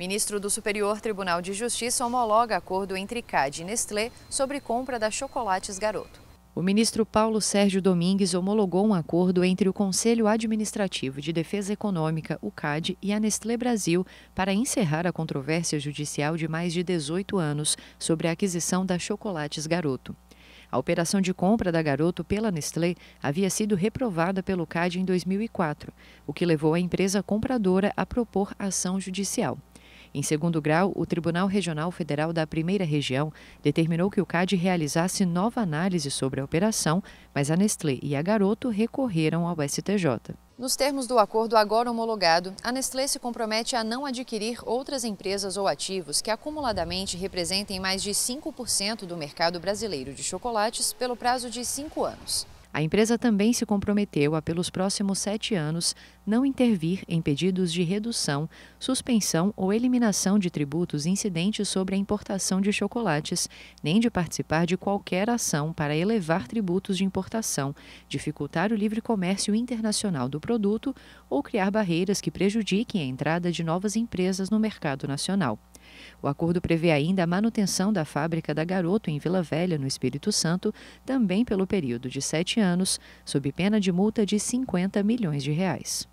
Ministro do Superior Tribunal de Justiça homologa acordo entre CAD e Nestlé sobre compra da Chocolates Garoto. O ministro Paulo Sérgio Domingues homologou um acordo entre o Conselho Administrativo de Defesa Econômica, o CAD, e a Nestlé Brasil para encerrar a controvérsia judicial de mais de 18 anos sobre a aquisição da Chocolates Garoto. A operação de compra da Garoto pela Nestlé havia sido reprovada pelo CAD em 2004, o que levou a empresa compradora a propor ação judicial. Em segundo grau, o Tribunal Regional Federal da Primeira Região determinou que o CAD realizasse nova análise sobre a operação, mas a Nestlé e a Garoto recorreram ao STJ. Nos termos do acordo agora homologado, a Nestlé se compromete a não adquirir outras empresas ou ativos que acumuladamente representem mais de 5% do mercado brasileiro de chocolates pelo prazo de cinco anos. A empresa também se comprometeu a, pelos próximos sete anos, não intervir em pedidos de redução, suspensão ou eliminação de tributos incidentes sobre a importação de chocolates, nem de participar de qualquer ação para elevar tributos de importação, dificultar o livre comércio internacional do produto ou criar barreiras que prejudiquem a entrada de novas empresas no mercado nacional. O acordo prevê ainda a manutenção da fábrica da Garoto em Vila Velha, no Espírito Santo, também pelo período de sete anos, sob pena de multa de 50 milhões de reais.